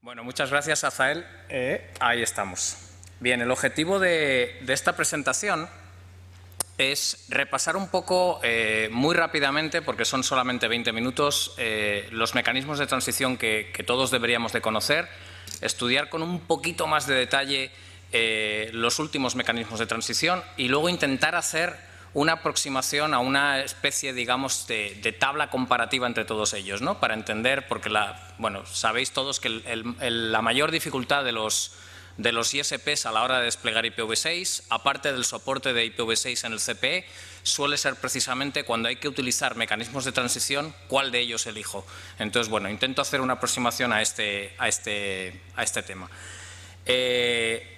Bueno, muchas gracias, Azael. Eh. ahí estamos. Bien, el objetivo de, esta presentación es repasar un poco, eh, muy rápidamente, porque son solamente 20 minutos, eh, los mecanismos de transición que, que, todos deberíamos de conocer, estudiar con un poquito más de detalle los últimos mecanismos de transición y luego intentar hacer una aproximación a una especie, digamos, de, tabla comparativa entre todos ellos, ¿no? Para entender, porque la, bueno, sabéis todos que la mayor dificultad de los, de los ISPs a la hora de desplegar IPv6, aparte del soporte de IPv6 en el CPE, suele ser precisamente cuando hay que utilizar mecanismos de transición, cuál de ellos elijo. Entonces, bueno, intento hacer una aproximación a este, a este, a este tema. Eh,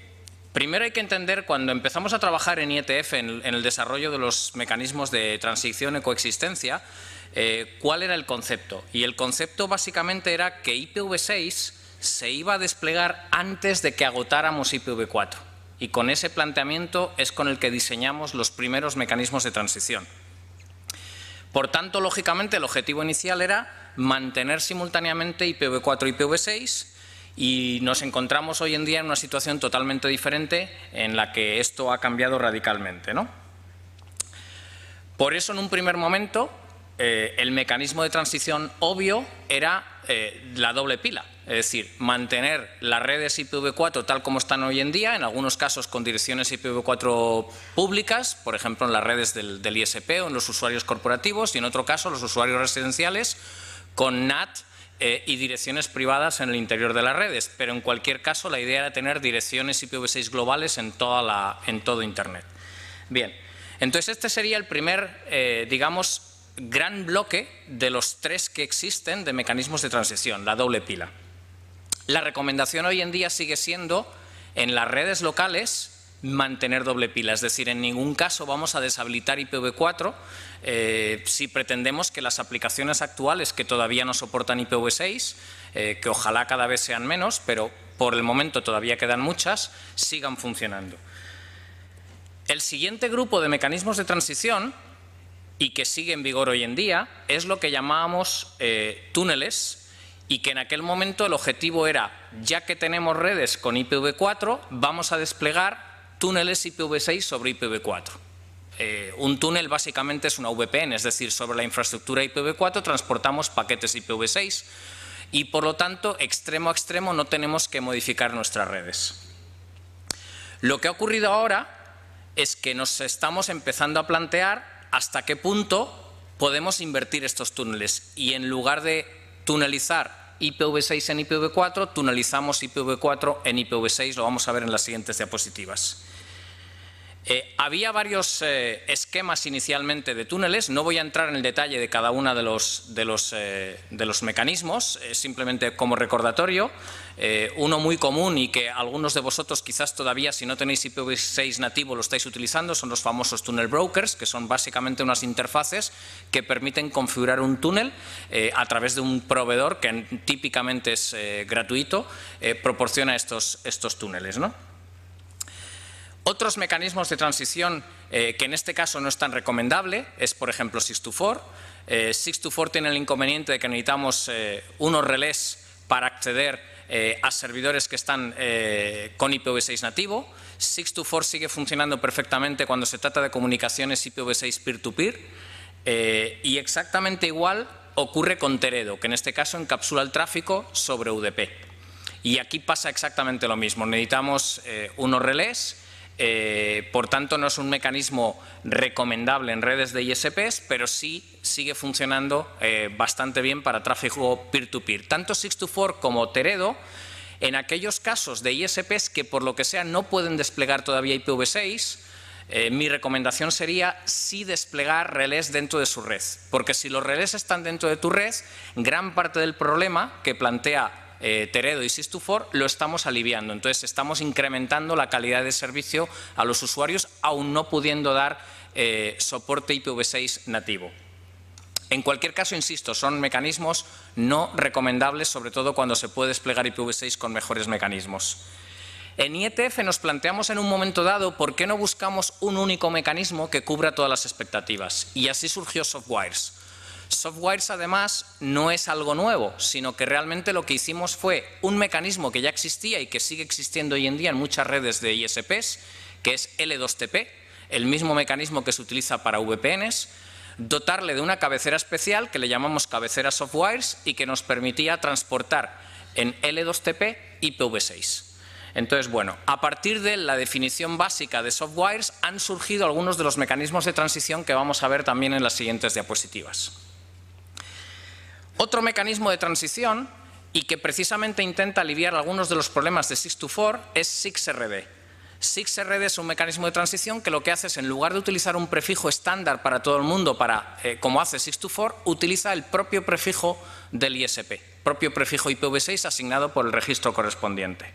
Primero hay que entender, cuando empezamos a trabajar en IETF, en el, desarrollo de los mecanismos de transición y coexistencia, eh, cuál era el concepto. Y el concepto básicamente era que IPv6 se iba a desplegar antes de que agotáramos IPv4. Y con ese planteamiento es con el que diseñamos los primeros mecanismos de transición. Por tanto, lógicamente, el objetivo inicial era mantener simultáneamente IPv4 y IPv6 y nos encontramos hoy en día en una situación totalmente diferente en la que esto ha cambiado radicalmente. Por eso, en un primer momento, eh, el mecanismo de transición obvio era eh, la doble pila, es decir, mantener las redes IPv4 tal como están hoy en día, en algunos casos con direcciones IPv4 públicas, por ejemplo en las redes del, del ISP o en los usuarios corporativos, y en otro caso los usuarios residenciales con NAT eh, y direcciones privadas en el interior de las redes, pero en cualquier caso la idea era tener direcciones IPv6 globales en, toda en todo Internet. Bien, entonces este sería el primer, eh, digamos, gran bloque de los tres que existen de mecanismos de transición, la doble pila. La recomendación hoy en día sigue siendo en las redes locales mantener doble pila. Es decir, en ningún caso vamos a deshabilitar IPv4 eh, si pretendemos que las aplicaciones actuales que todavía no soportan IPv6, eh, que ojalá cada vez sean menos, pero por el momento todavía quedan muchas, sigan funcionando. El siguiente grupo de mecanismos de transición y que sigue en vigor hoy en día es lo que llamábamos eh, túneles y que en aquel momento el objetivo era, ya que tenemos redes con IPv4, vamos a desplegar túneles IPv6 sobre IPv4. Eh, un túnel básicamente es una VPN, es decir, sobre la infraestructura IPv4 transportamos paquetes IPv6 y por lo tanto, extremo a extremo, no tenemos que modificar nuestras redes. Lo que ha ocurrido ahora es que nos estamos empezando a plantear hasta qué punto podemos invertir estos túneles y en lugar de tunelizar IPv6 en IPv4, tunelizamos IPv4 en IPv6, lo vamos a ver en las siguientes diapositivas. Eh, había varios eh, esquemas inicialmente de túneles, no voy a entrar en el detalle de cada uno de los, de los, eh, mecanismos, simplemente como recordatorio, uno muy común y que algunos de vosotros quizás todavía si no tenéis IPv6 nativo lo estáis utilizando, son los famosos tunnel brokers, que son básicamente unas interfaces que permiten configurar un túnel a través de un proveedor que típicamente es gratuito, proporciona estos, túneles. Otros mecanismos de transición eh, que en este caso no es tan recomendable es, por ejemplo, 624. Eh, 624 tiene el inconveniente de que necesitamos eh, unos relés para acceder eh, a servidores que están con IPv6 nativo. 624 sigue funcionando perfectamente cuando se trata de comunicaciones IPv6 peer-to-peer. -peer, y exactamente igual ocurre con Teredo, que en este caso encapsula el tráfico sobre UDP. Y aquí pasa exactamente lo mismo. Necesitamos unos relés eh, por tanto, no es un mecanismo recomendable en redes de ISPs, pero sí sigue funcionando eh, bastante bien para tráfico peer-to-peer. 6 Tanto 624 como Teredo, en aquellos casos de ISPs que por lo que sea no pueden desplegar todavía IPv6, eh, mi recomendación sería sí desplegar relés dentro de su red, porque si los relés están dentro de tu red, gran parte del problema que plantea eh, Teredo y for lo estamos aliviando. Entonces, estamos incrementando la calidad de servicio a los usuarios, aún no pudiendo dar eh, soporte IPv6 nativo. En cualquier caso, insisto, son mecanismos no recomendables, sobre todo cuando se puede desplegar IPv6 con mejores mecanismos. En IETF nos planteamos en un momento dado por qué no buscamos un único mecanismo que cubra todas las expectativas. Y así surgió SoftWires. SoftWires, además, no es algo nuevo, sino que realmente lo que hicimos fue un mecanismo que ya existía y que sigue existiendo hoy en día en muchas redes de ISPs, que es L2TP, el mismo mecanismo que se utiliza para VPNs, dotarle de una cabecera especial que le llamamos cabecera softwares y que nos permitía transportar en L2TP IPv6. Entonces, bueno, a partir de la definición básica de SoftWires han surgido algunos de los mecanismos de transición que vamos a ver también en las siguientes diapositivas. Otro mecanismo de transición y que precisamente intenta aliviar algunos de los problemas de to 4, es 6rD SIX-RD. 6 rd es un mecanismo de transición que lo que hace es, en lugar de utilizar un prefijo estándar para todo el mundo, para, eh, como hace 624, utiliza el propio prefijo del ISP, propio prefijo IPv6 asignado por el registro correspondiente.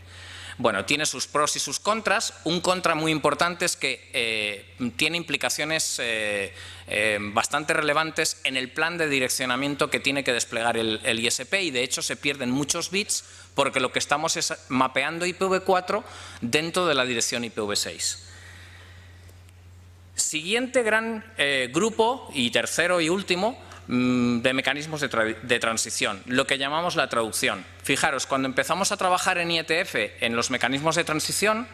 Bueno, tiene sus pros y sus contras. Un contra muy importante es que eh, tiene implicaciones eh, eh, bastante relevantes en el plan de direccionamiento que tiene que desplegar el, ISP y de hecho se pierden muchos bits porque lo que estamos es mapeando IPv4 dentro de la dirección IPv6. Siguiente gran grupo y tercero y último Mm, de mecanismos de, transición, lo que llamamos la traducción. Fijaros, cuando empezamos a trabajar en IETF, en los mecanismos de transición,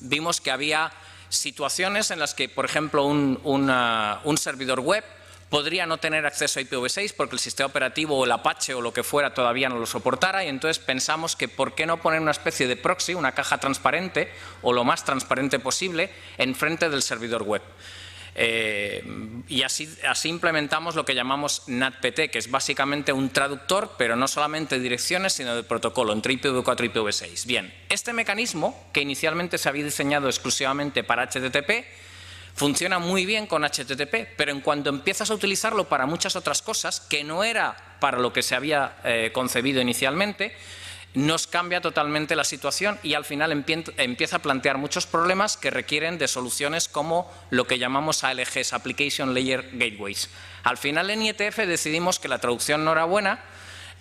vimos que había situaciones en las que, por ejemplo, un, un servidor web podría no tener acceso a IPv6 porque el sistema operativo o el Apache o lo que fuera todavía no lo soportara y entonces pensamos que por qué no poner una especie de proxy, una caja transparente o lo más transparente posible enfrente del servidor web. Eh, y así, implementamos lo que llamamos NATPT, que es básicamente un traductor, pero no solamente de direcciones, sino de protocolo entre IPv4 y IPv6. Bien, este mecanismo, que inicialmente se había diseñado exclusivamente para HTTP, funciona muy bien con HTTP, pero en cuanto empiezas a utilizarlo para muchas otras cosas, que no era para lo que se había eh, concebido inicialmente, nos cambia totalmente la situación y al final empieza a plantear muchos problemas que requieren de soluciones como lo que llamamos ALGs, Application Layer Gateways. Al final en IETF decidimos que la traducción no era buena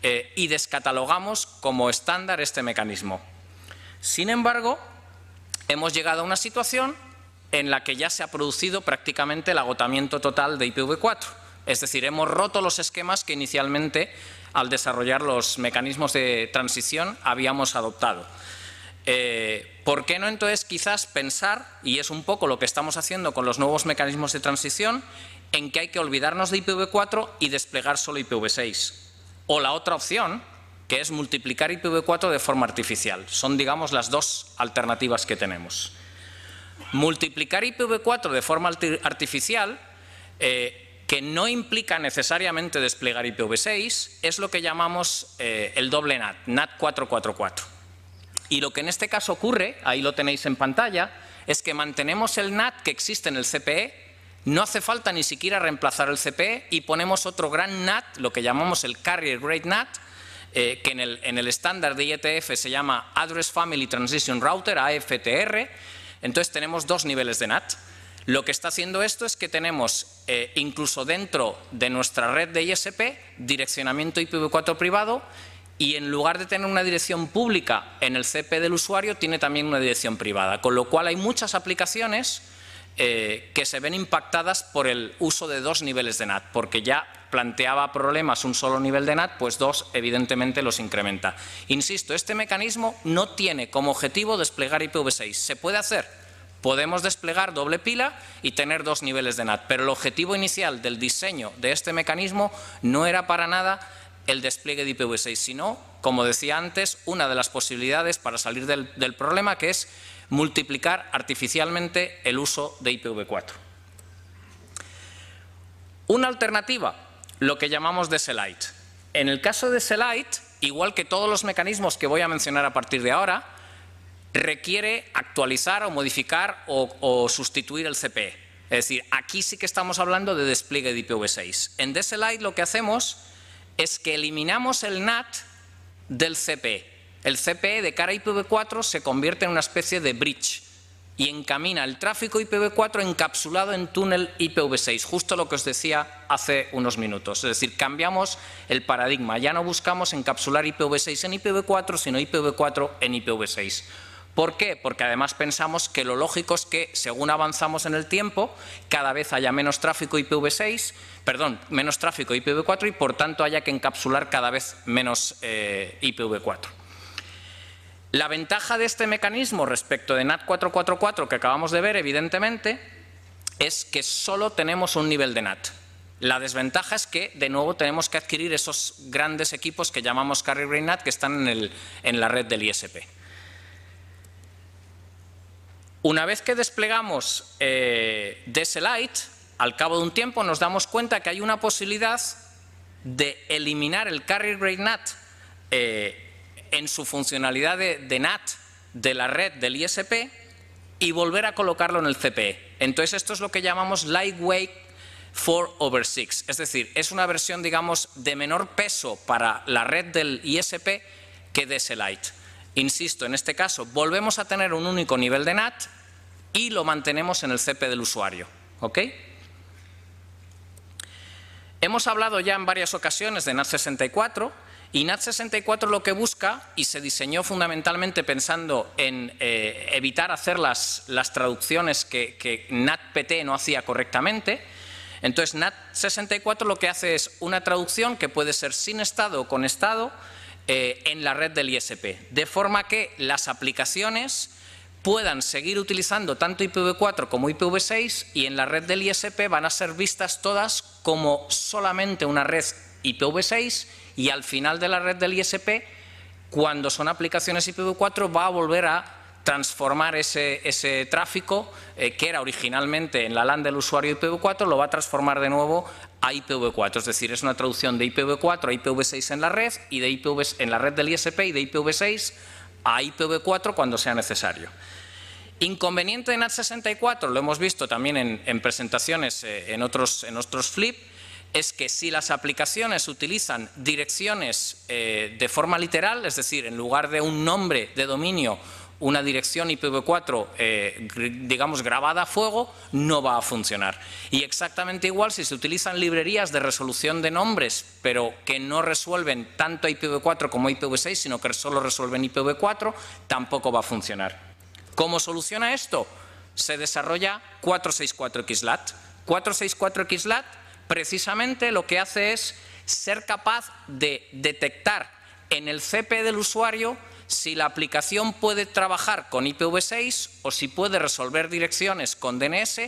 eh, y descatalogamos como estándar este mecanismo. Sin embargo, hemos llegado a una situación en la que ya se ha producido prácticamente el agotamiento total de IPv4. Es decir, hemos roto los esquemas que inicialmente al desarrollar los mecanismos de transición habíamos adoptado. Eh, ¿Por qué no entonces quizás pensar, y es un poco lo que estamos haciendo con los nuevos mecanismos de transición, en que hay que olvidarnos de IPv4 y desplegar solo IPv6? O la otra opción, que es multiplicar IPv4 de forma artificial. Son, digamos, las dos alternativas que tenemos. Multiplicar IPv4 de forma artificial eh, que no implica necesariamente desplegar IPv6, es lo que llamamos eh, el doble NAT, NAT 444. Y lo que en este caso ocurre, ahí lo tenéis en pantalla, es que mantenemos el NAT que existe en el CPE, no hace falta ni siquiera reemplazar el CPE y ponemos otro gran NAT, lo que llamamos el Carrier Grade NAT, eh, que en el estándar de IETF se llama Address Family Transition Router, AFTR, entonces tenemos dos niveles de NAT. Lo que está haciendo esto es que tenemos, eh, incluso dentro de nuestra red de ISP, direccionamiento IPv4 privado y en lugar de tener una dirección pública en el CP del usuario, tiene también una dirección privada. Con lo cual hay muchas aplicaciones eh, que se ven impactadas por el uso de dos niveles de NAT, porque ya planteaba problemas un solo nivel de NAT, pues dos evidentemente los incrementa. Insisto, este mecanismo no tiene como objetivo desplegar IPv6. Se puede hacer, Podemos desplegar doble pila y tener dos niveles de NAT, pero el objetivo inicial del diseño de este mecanismo no era para nada el despliegue de IPv6, sino, como decía antes, una de las posibilidades para salir del, problema que es multiplicar artificialmente el uso de IPv4. Una alternativa, lo que llamamos de SELITE. En el caso de SELITE, igual que todos los mecanismos que voy a mencionar a partir de ahora, requiere actualizar o modificar o, sustituir el CPE. Es decir, aquí sí que estamos hablando de despliegue de IPv6. En DSLite lo que hacemos es que eliminamos el NAT del CPE. El CPE de cara a IPv4 se convierte en una especie de bridge y encamina el tráfico IPv4 encapsulado en túnel IPv6, justo lo que os decía hace unos minutos. Es decir, cambiamos el paradigma, ya no buscamos encapsular IPv6 en IPv4, sino IPv4 en IPv6. ¿Por qué? Porque además pensamos que lo lógico es que según avanzamos en el tiempo, cada vez haya menos tráfico IPv6, perdón, menos tráfico IPv4 y por tanto haya que encapsular cada vez menos eh, IPv4. La ventaja de este mecanismo respecto de NAT 444 que acabamos de ver, evidentemente, es que solo tenemos un nivel de NAT. La desventaja es que, de nuevo, tenemos que adquirir esos grandes equipos que llamamos Carrier brain NAT que están en la red del ISP. Una vez que desplegamos eh, DSLite, al cabo de un tiempo nos damos cuenta que hay una posibilidad de eliminar el carrier grade NAT eh, en su funcionalidad de, NAT de la red del ISP y volver a colocarlo en el CPE. Entonces esto es lo que llamamos lightweight 4 over 6, es decir, es una versión digamos de menor peso para la red del ISP que DSLite. Insisto, en este caso volvemos a tener un único nivel de NAT y lo mantenemos en el CP del usuario. ¿ok? Hemos hablado ya en varias ocasiones de NAT64 y NAT64 lo que busca, y se diseñó fundamentalmente pensando en eh, evitar hacer las, traducciones que, que NATPT no hacía correctamente, entonces NAT64 lo que hace es una traducción que puede ser sin estado o con estado, eh, en la red del ISP, de forma que las aplicaciones puedan seguir utilizando tanto IPv4 como IPv6 y en la red del ISP van a ser vistas todas como solamente una red IPv6 y al final de la red del ISP, cuando son aplicaciones IPv4, va a volver a transformar ese, ese tráfico eh, que era originalmente en la LAN del usuario IPv4, lo va a transformar de nuevo a IPv4, es decir, es una traducción de IPv4 a IPv6 en la red y de IPv en la red del ISP y de IPv6 a IPv4 cuando sea necesario. Inconveniente en nat 64 lo hemos visto también en, presentaciones eh, en, otros, en otros flip, es que si las aplicaciones utilizan direcciones eh, de forma literal, es decir, en lugar de un nombre de dominio una dirección IPv4, eh, digamos, grabada a fuego, no va a funcionar. Y exactamente igual si se utilizan librerías de resolución de nombres, pero que no resuelven tanto IPv4 como IPv6, sino que solo resuelven IPv4, tampoco va a funcionar. ¿Cómo soluciona esto? Se desarrolla 464XLAT. 464XLAT precisamente lo que hace es ser capaz de detectar en el CP del usuario si la aplicación puede trabajar con IPv6 o si puede resolver direcciones con DNS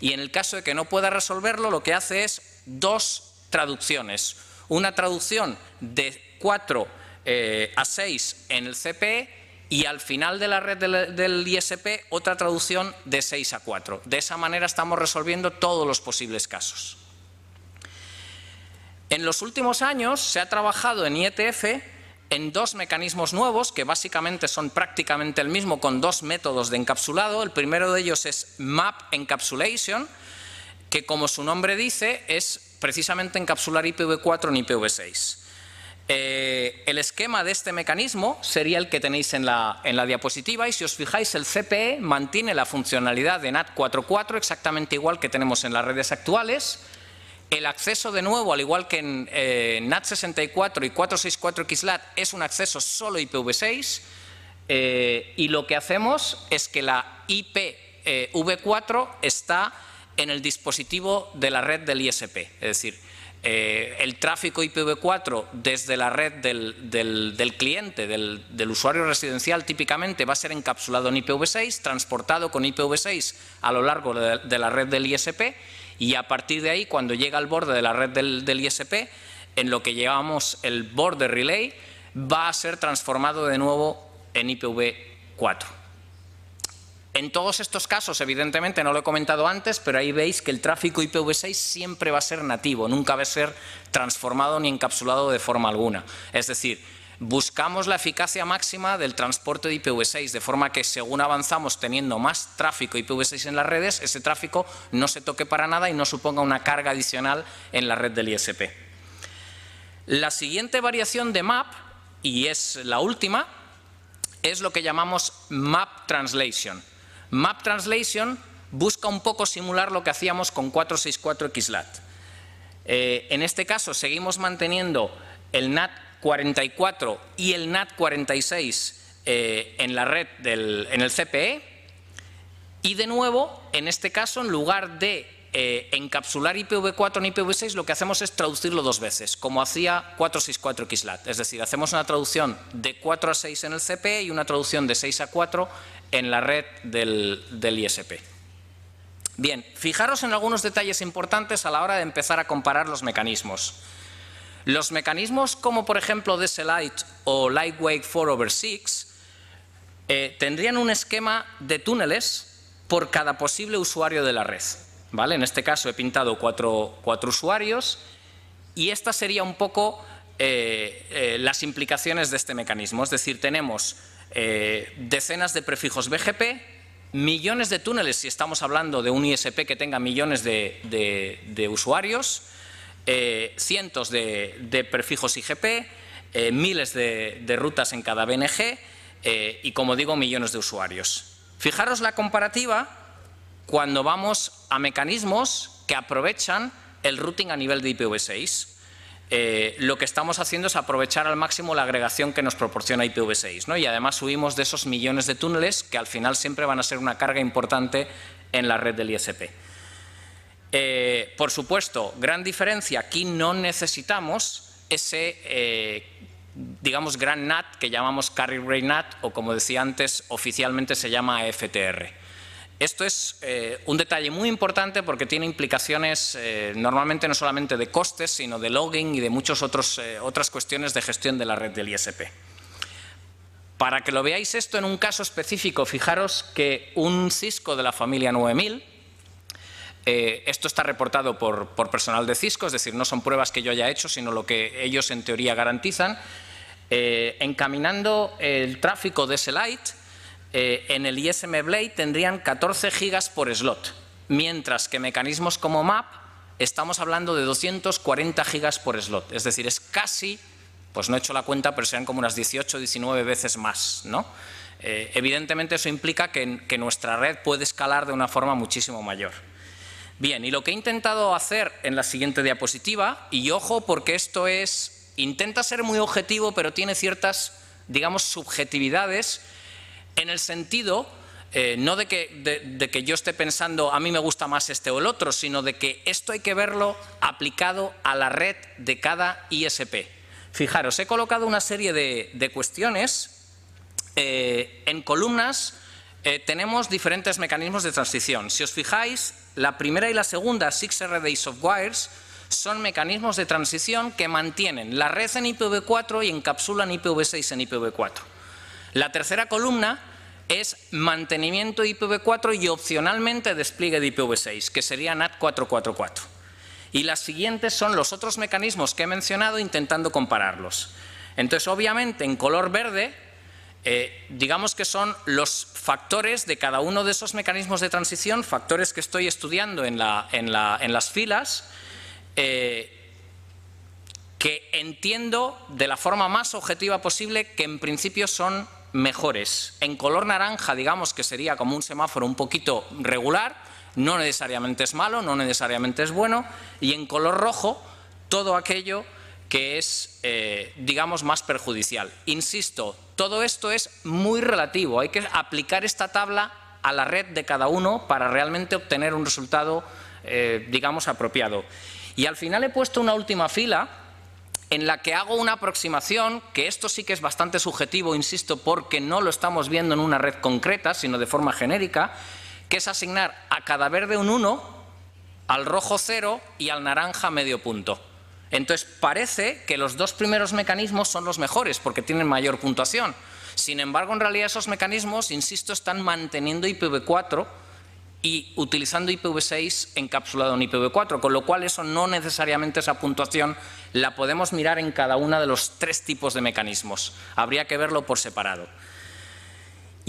y en el caso de que no pueda resolverlo lo que hace es dos traducciones. Una traducción de 4 eh, a 6 en el CPE y al final de la red del, del, ISP otra traducción de 6 a 4. De esa manera estamos resolviendo todos los posibles casos. En los últimos años se ha trabajado en IETF en dos mecanismos nuevos que básicamente son prácticamente el mismo con dos métodos de encapsulado. El primero de ellos es Map Encapsulation, que como su nombre dice es precisamente encapsular IPv4 en IPv6. Eh, el esquema de este mecanismo sería el que tenéis en la, en la diapositiva y si os fijáis el CPE mantiene la funcionalidad de NAT 4.4 exactamente igual que tenemos en las redes actuales, el acceso de nuevo, al igual que en eh, NAT64 y 464 XLAT, es un acceso solo IPv6 eh, y lo que hacemos es que la IPv4 eh, está en el dispositivo de la red del ISP, es decir, el tráfico IPv4 desde la red del, cliente, del, usuario residencial, típicamente va a ser encapsulado en IPv6, transportado con IPv6 a lo largo de la red del ISP y a partir de ahí, cuando llega al borde de la red del, ISP, en lo que llevamos el borde relay, va a ser transformado de nuevo en IPv4. En todos estos casos, evidentemente, no lo he comentado antes, pero ahí veis que el tráfico IPv6 siempre va a ser nativo, nunca va a ser transformado ni encapsulado de forma alguna. Es decir, Buscamos la eficacia máxima del transporte de IPv6, de forma que según avanzamos teniendo más tráfico IPv6 en las redes, ese tráfico no se toque para nada y no suponga una carga adicional en la red del ISP. La siguiente variación de MAP, y es la última, es lo que llamamos Map Translation. Map Translation busca un poco simular lo que hacíamos con 464 XLAT. Eh, en este caso seguimos manteniendo el NAT 44 y el NAT 46 eh, en la red, del, en el CPE. Y de nuevo, en este caso, en lugar de eh, encapsular IPv4 en IPv6, lo que hacemos es traducirlo dos veces, como hacía 464 XLAT. Es decir, hacemos una traducción de 4 a 6 en el CPE y una traducción de 6 a 4 en la red del ISP. Bien, fijaros en algunos detalles importantes a la hora de empezar a comparar los mecanismos. Los mecanismos como por ejemplo DSLite o Lightweight 4 over 6 eh, tendrían un esquema de túneles por cada posible usuario de la red. ¿vale? En este caso he pintado cuatro, usuarios y esta sería un poco eh, eh, las implicaciones de este mecanismo. Es decir, tenemos decenas de prefijos BGP, millones de túneles si estamos hablando de un ISP que tenga millones de usuarios, eh, cientos de, prefijos IGP, eh, miles de, rutas en cada BNG eh, y, como digo, millones de usuarios. Fijaros la comparativa cuando vamos a mecanismos que aprovechan el routing a nivel de IPv6. lo que estamos haciendo es aprovechar al máximo la agregación que nos proporciona IPv6. ¿no? Y además subimos de esos millones de túneles que al final siempre van a ser una carga importante en la red del ISP. Eh, por supuesto, gran diferencia, aquí no necesitamos ese, eh, digamos, gran NAT que llamamos Carry Rate NAT o como decía antes, oficialmente se llama FTR. Esto es eh, un detalle muy importante porque tiene implicaciones normalmente no solamente de costes, sino de logging y de muchas otras cuestiones de gestión de la red del ISP. Para que lo veáis esto en un caso específico, fijaros que un Cisco de la familia 9000, eh, esto está reportado por, personal de Cisco, es decir, no son pruebas que yo haya hecho, sino lo que ellos en teoría garantizan. Eh, encaminando el tráfico de ese light, eh, en el ISM Blade tendrían 14 gigas por slot, mientras que mecanismos como MAP estamos hablando de 240 gigas por slot, es decir, es casi, pues no he hecho la cuenta, pero sean como unas 18 o 19 veces más, ¿no? evidentemente eso implica que nuestra red puede escalar de una forma muchísimo mayor. Bien, y lo que he intentado hacer en la siguiente diapositiva, y ojo porque esto es, intenta ser muy objetivo, pero tiene ciertas, digamos, subjetividades, en el sentido, eh, no de que, de, que yo esté pensando, a mí me gusta más este o el otro, sino de que esto hay que verlo aplicado a la red de cada ISP. Fijaros, he colocado una serie de, de cuestiones eh, en columnas, eh, tenemos diferentes mecanismos de transición. Si os fijáis, la primera y la segunda, Six rds of Wires, son mecanismos de transición que mantienen la red en IPv4 y encapsulan IPv6 en IPv4. La tercera columna es mantenimiento de IPv4 y opcionalmente despliegue de IPv6, que sería NAT 444. Y las siguientes son los otros mecanismos que he mencionado intentando compararlos. Entonces, obviamente, en color verde eh, digamos que son los factores de cada uno de esos mecanismos de transición, factores que estoy estudiando en, las filas, eh, que entiendo de la forma más objetiva posible que en principio son mejores. En color naranja, digamos que sería como un semáforo un poquito regular, no necesariamente es malo, no necesariamente es bueno, y en color rojo, todo aquello que es, eh, digamos, más perjudicial. Insisto, todo esto es muy relativo. Hay que aplicar esta tabla a la red de cada uno para realmente obtener un resultado, eh, digamos, apropiado. Y al final he puesto una última fila en la que hago una aproximación, que esto sí que es bastante subjetivo, insisto, porque no lo estamos viendo en una red concreta, sino de forma genérica, que es asignar a cada verde un 1, al rojo 0 y al naranja medio punto. Entonces parece que los dos primeros mecanismos son los mejores porque tienen mayor puntuación. Sin embargo, en realidad esos mecanismos, insisto, están manteniendo IPv4 y utilizando IPv6 encapsulado en IPv4, con lo cual eso no necesariamente esa puntuación la podemos mirar en cada uno de los tres tipos de mecanismos. Habría que verlo por separado.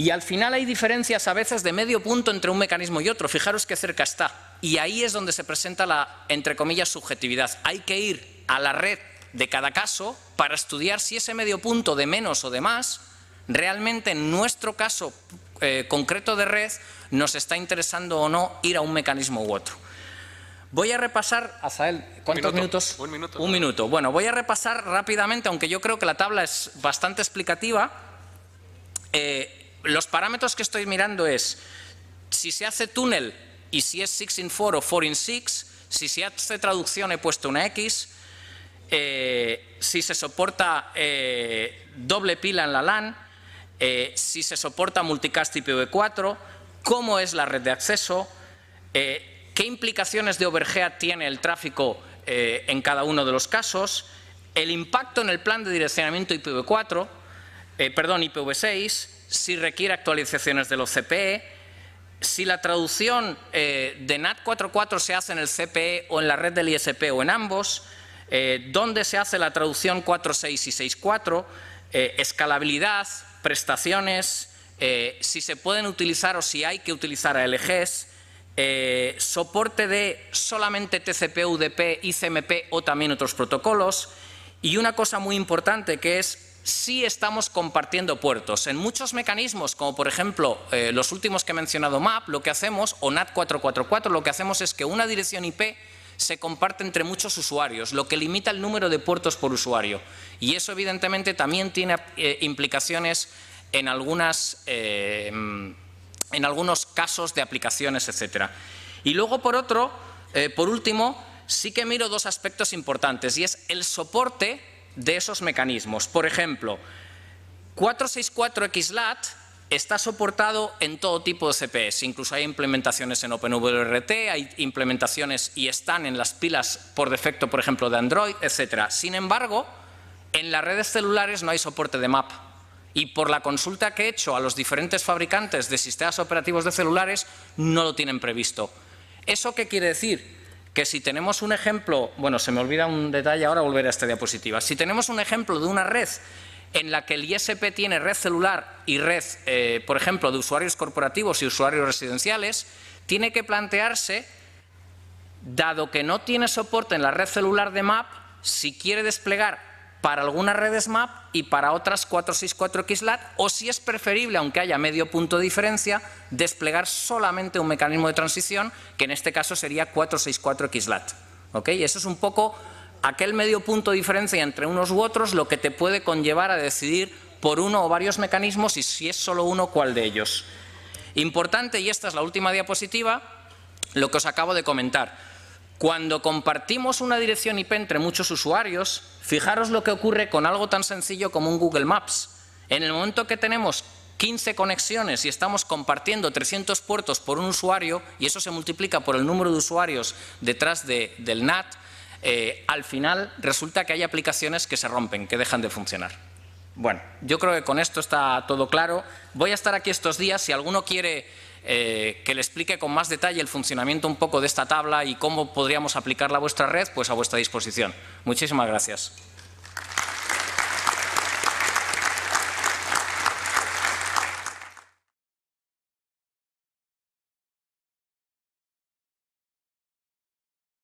Y al final hay diferencias a veces de medio punto entre un mecanismo y otro. Fijaros qué cerca está. Y ahí es donde se presenta la, entre comillas, subjetividad. Hay que ir a la red de cada caso para estudiar si ese medio punto de menos o de más realmente en nuestro caso eh, concreto de red nos está interesando o no ir a un mecanismo u otro. Voy a repasar, Azael, ¿cuántos minutos? Un minuto. Bueno, voy a repasar rápidamente, aunque yo creo que la tabla es bastante explicativa, eh, los parámetros que estoy mirando es si se hace túnel y si es 6 in 4 o 4 in 6, si se hace traducción he puesto una X, eh, si se soporta eh, doble pila en la LAN, eh, si se soporta multicast IPv4, cómo es la red de acceso, qué implicaciones de overhead tiene el tráfico en cada uno de los casos, el impacto en el plan de direccionamiento IPv4, perdón, IPv6, si requiere actualizaciones de los CPE, si la traducción eh, de NAT 4.4 se hace en el CPE o en la red del ISP o en ambos, eh, dónde se hace la traducción 4.6 y 6.4, eh, escalabilidad, prestaciones, si se pueden utilizar o si hay que utilizar ALGs, soporte de solamente TCP, UDP, ICMP o también otros protocolos, y una cosa muy importante que es sí estamos compartiendo puertos. En muchos mecanismos, como por ejemplo eh, los últimos que he mencionado MAP, lo que hacemos, o NAT444, lo que hacemos es que una dirección IP se comparte entre muchos usuarios, lo que limita el número de puertos por usuario. Y eso evidentemente también tiene eh, implicaciones en, algunas, eh, en algunos casos de aplicaciones, etcétera. Y luego por otro, por último, sí que miro dos aspectos importantes y es el soporte de esos mecanismos. Por ejemplo, 464XLAT está soportado en todo tipo de CPS, incluso hay implementaciones en OpenWRT, hay implementaciones y están en las pilas por defecto, por ejemplo, de Android, etc. Sin embargo, en las redes celulares no hay soporte de map. Y por la consulta que he hecho a los diferentes fabricantes de sistemas operativos de celulares, no lo tienen previsto. ¿Eso qué quiere decir? que si tenemos un ejemplo, bueno, se me olvida un detalle, ahora volveré a esta diapositiva, si tenemos un ejemplo de una red en la que el ISP tiene red celular y red, eh, por ejemplo, de usuarios corporativos y usuarios residenciales, tiene que plantearse, dado que no tiene soporte en la red celular de MAP, si quiere desplegar para algunas redes MAP y para otras 464XLAT, o si es preferible, aunque haya medio punto de diferencia, desplegar solamente un mecanismo de transición, que en este caso sería 464XLAT. ¿Ok? Eso es un poco aquel medio punto de diferencia entre unos u otros lo que te puede conllevar a decidir por uno o varios mecanismos y si es solo uno, cuál de ellos. Importante, y esta es la última diapositiva, lo que os acabo de comentar. Cuando compartimos una dirección IP entre muchos usuarios, fijaros lo que ocurre con algo tan sencillo como un Google Maps. En el momento que tenemos 15 conexiones y estamos compartiendo 300 puertos por un usuario, y eso se multiplica por el número de usuarios detrás del NAT, eh, al final resulta que hay aplicaciones que se rompen, que dejan de funcionar. Bueno, yo creo que con esto está todo claro. Voy a estar aquí estos días, si alguno quiere eh, que le explique con más detalle el funcionamiento un poco de esta tabla y cómo podríamos aplicarla a vuestra red, pues a vuestra disposición. Muchísimas gracias.